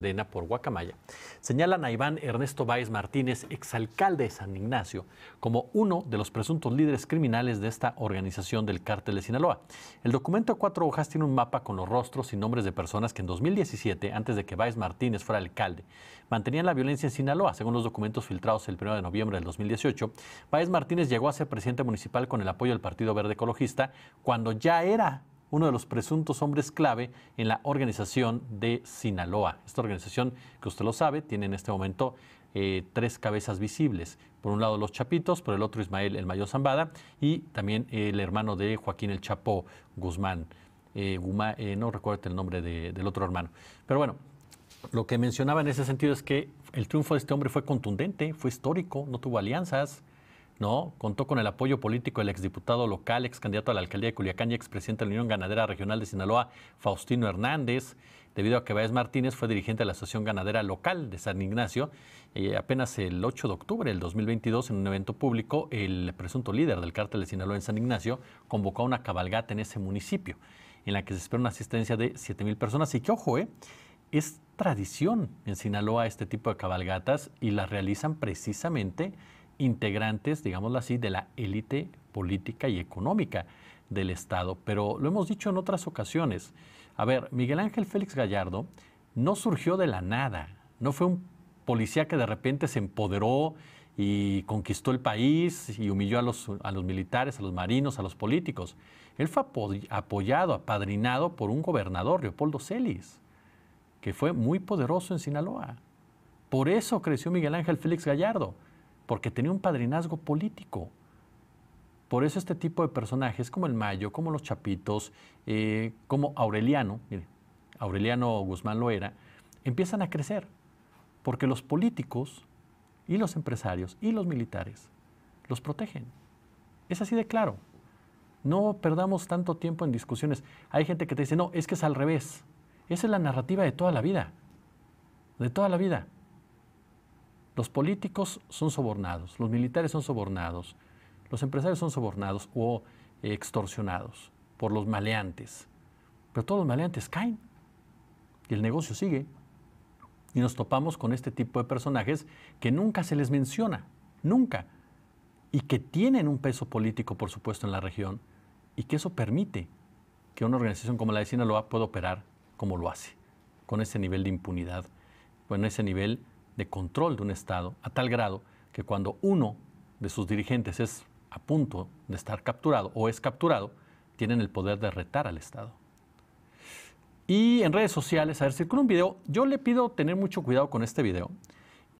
Dena por Guacamaya, señalan a Iván Ernesto Báez Martínez, exalcalde de San Ignacio, como uno de los presuntos líderes criminales de esta organización del cártel de Sinaloa. El documento de cuatro hojas tiene un mapa con los rostros y nombres de personas que en 2017, antes de que Báez Martínez fuera alcalde, mantenían la violencia en Sinaloa. Según los documentos filtrados el 1 de noviembre del 2018, Báez Martínez llegó a ser presidente municipal con el apoyo del Partido Verde Ecologista cuando ya era uno de los presuntos hombres clave en la organización de Sinaloa. Esta organización, que usted lo sabe, tiene en este momento eh, tres cabezas visibles. Por un lado los Chapitos, por el otro Ismael el Mayo Zambada y también el hermano de Joaquín el Chapo Guzmán. Eh, eh, no recuerdo el nombre del otro hermano. Pero bueno, lo que mencionaba en ese sentido es que el triunfo de este hombre fue contundente, fue histórico, no tuvo alianzas, ¿no? Contó con el apoyo político del exdiputado local, ex candidato a la alcaldía de Culiacán y expresidente de la Unión Ganadera Regional de Sinaloa, Faustino Hernández, debido a que Báez Martínez fue dirigente de la Asociación Ganadera Local de San Ignacio. Eh, apenas el 8 de octubre del 2022, en un evento público, el presunto líder del cártel de Sinaloa en San Ignacio convocó a una cabalgata en ese municipio, en la que se espera una asistencia de 7 mil personas. Y que, ojo, eh, es tradición en Sinaloa este tipo de cabalgatas y las realizan precisamente integrantes, digámoslo así, de la élite política y económica del Estado. Pero lo hemos dicho en otras ocasiones. A ver, Miguel Ángel Félix Gallardo no surgió de la nada, no fue un policía que de repente se empoderó y conquistó el país y humilló a los, a los militares, a los marinos, a los políticos. Él fue apoyado, apadrinado por un gobernador, Leopoldo Celis, que fue muy poderoso en Sinaloa. Por eso creció Miguel Ángel Félix Gallardo porque tenía un padrinazgo político. Por eso este tipo de personajes como el Mayo, como los Chapitos, eh, como Aureliano, Aureliano Guzmán lo era, empiezan a crecer, porque los políticos y los empresarios y los militares los protegen. Es así de claro. No perdamos tanto tiempo en discusiones. Hay gente que te dice, no, es que es al revés. Esa es la narrativa de toda la vida. De toda la vida. Los políticos son sobornados, los militares son sobornados, los empresarios son sobornados o eh, extorsionados por los maleantes. Pero todos los maleantes caen y el negocio sigue. Y nos topamos con este tipo de personajes que nunca se les menciona, nunca, y que tienen un peso político, por supuesto, en la región, y que eso permite que una organización como la de Sinaloa pueda operar como lo hace, con ese nivel de impunidad, con ese nivel de control de un Estado a tal grado que cuando uno de sus dirigentes es a punto de estar capturado o es capturado, tienen el poder de retar al Estado. Y en redes sociales, a ver, con un video. Yo le pido tener mucho cuidado con este video,